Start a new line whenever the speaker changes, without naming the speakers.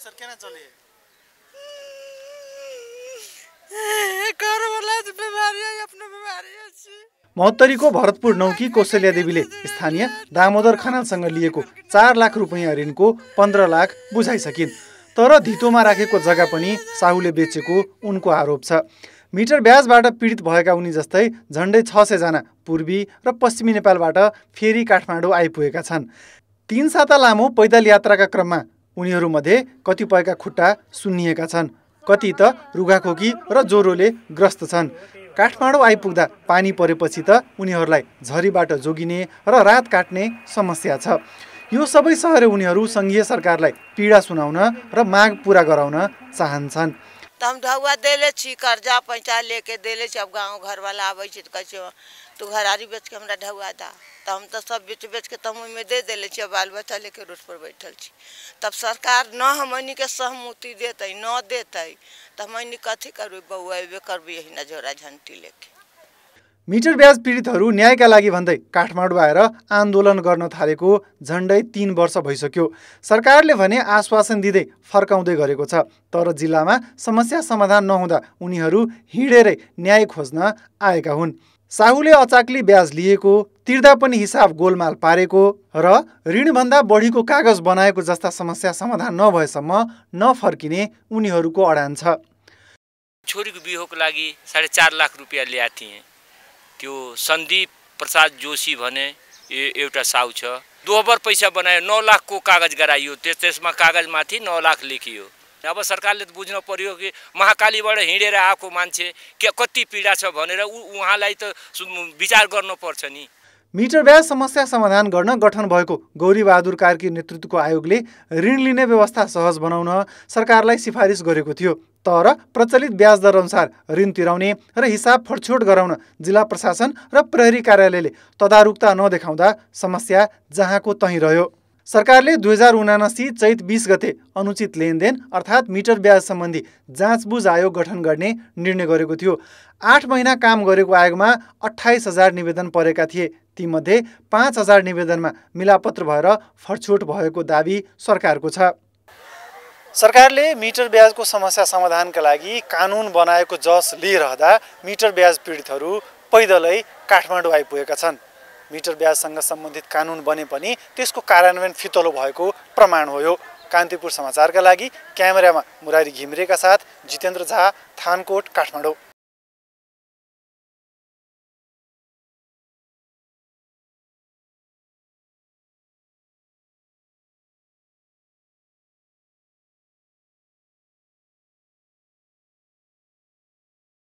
अवसर केना चले महोत्तरीको भरतपुर नौकी कौशल्या देवीले स्थानीय दामोदर खनालसँग लिएको चार लाख रुपियाँ ऋणको पन्ध्र लाख बुझाइसकिन् तर धितोमा राखेको जग्गा पनि साहुले बेचेको उनको आरोप छ मिटर ब्याजबाट पीडित भएका उनी जस्तै झन्डै छ सयजना पूर्वी र पश्चिमी नेपालबाट फेरि काठमाडौँ आइपुगेका छन् तिन साता लामो पैदल यात्राका क्रममा उनीहरूमध्ये कतिपयका खुट्टा सुन्निएका छन् कति त रुगाखोकी र ज्वरोले ग्रस्त छन् काठमाडौँ आइपुग्दा पानी परेपछि त उनीहरूलाई झरीबाट जोगिने र रात काट्ने समस्या छ यो सबै सहरे उनीहरू सङ्घीय सरकारलाई पीडा सुनाउन र माग पुरा गराउन चाहन्छन् त
हम छी कर्जा पैसा लेके छी अब गाँव आबै छी तऽ कहै छी तो घरारी बेच के हमरा ढौआ दा तो हम तो सब बेच बेच के तब ओहिमे दे दिले छियै बाल बच्चा लेके रोड पर बैठल छी तब सरकार न हमनी के सहमति देते न देते तो हमनी कथी करबै बउआ अयबे करबै अहिना झोरा झन्टी लेके
मिटर ब्याज पीडितहरू न्यायका लागि भन्दै काठमाडौँ आएर आन्दोलन गर्न थालेको झन्डै तिन वर्ष भइसक्यो सरकारले भने आश्वासन दिँदै फर्काउँदै गरेको छ तर जिल्लामा समस्या समाधान नहुँदा उनीहरू हिँडेरै न्याय खोज्न आएका हुन् साहुले अचाक्ली ब्याज लिएको तिर्दा पनि हिसाब गोलमाल पारेको र ऋणभन्दा बढीको कागज बनाएको जस्ता समस्या समाधान नभएसम्म नफर्किने उनीहरूको अडान छ
छोरीको बिहोको लागि साढे चार लाख रुपियाँ ल्याएको थिएँ त्यो सन्दीप प्रसाद जोशी भने एउटा साहु छ दोहबर पैसा बनायो नौ लाखको कागज गराइयो त्यस त्यसमा कागजमाथि नौ लाख लेखियो अब सरकारले त बुझ्नु पर्यो कि महाकालीबाट हिँडेर आएको मान्छे के कति पीडा छ भनेर उहाँलाई त विचार गर्नुपर्छ नि
मिटर ब्याज समस्या समाधान गर्न गठन भएको गौरीबहादुर कार्की नेतृत्वको आयोगले ऋण लिने व्यवस्था सहज बनाउन सरकारलाई सिफारिस गरेको थियो तर प्रचलित ब्याज दर अनुसार ऋण तिराउने र हिसाब फडछोट गराउन जिल्ला प्रशासन र प्रहरी कार्यालयले तदारुकता नदेखाउँदा समस्या जहाँको तहीँ रह्यो सरकारले दुई हजार उनासी चैत बिस गते अनुचित लेनदेन अर्थात् मिटर ब्याज सम्बन्धी जाँचबुझ आयोग गठन गर्ने निर्णय गरेको थियो आठ महिना काम गरेको आयोगमा अठाइस हजार निवेदन परेका थिए तीमध्ये पाँच हजार निवेदनमा मिलापत्र भएर फरछोट भएको दावी सरकारको छ सरकारले मिटर ब्याजको समस्या समाधानका लागि कानुन बनाएको जस लिइरहँदा मिटर ब्याज पीडितहरू पैदलै काठमाडौँ आइपुगेका छन् मिटर ब्याजसँग सम्बन्धित कानुन बने पनि त्यसको कार्यान्वयन फितलो भएको प्रमाण हो यो कान्तिपुर समाचारका लागि क्यामेरामा मुरारी घिम्रेका साथ जितेन्द्र झा थानकोट काठमाडौँ